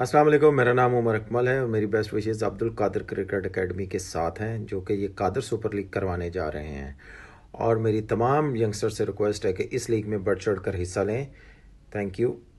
अस्सलाम वालेकुम मेरा नाम उमर अकमल है और मेरी best wishes Abdul Qadir cricket academy के साथ हैं जो कि ये कादर सुपर लीग करवाने जा रहे हैं और मेरी तमाम यंगस्टर से रिक्वेस्ट है कि इस लीग में बढ़ चढ़ कर हिस्सा लें थैंक यू